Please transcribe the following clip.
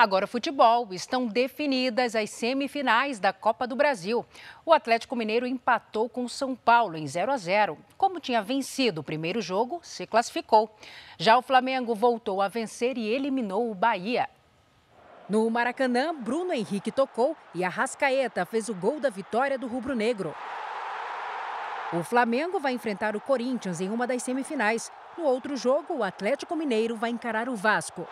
Agora, futebol. Estão definidas as semifinais da Copa do Brasil. O Atlético Mineiro empatou com o São Paulo em 0 a 0. Como tinha vencido o primeiro jogo, se classificou. Já o Flamengo voltou a vencer e eliminou o Bahia. No Maracanã, Bruno Henrique tocou e a Rascaeta fez o gol da vitória do rubro-negro. O Flamengo vai enfrentar o Corinthians em uma das semifinais. No outro jogo, o Atlético Mineiro vai encarar o Vasco.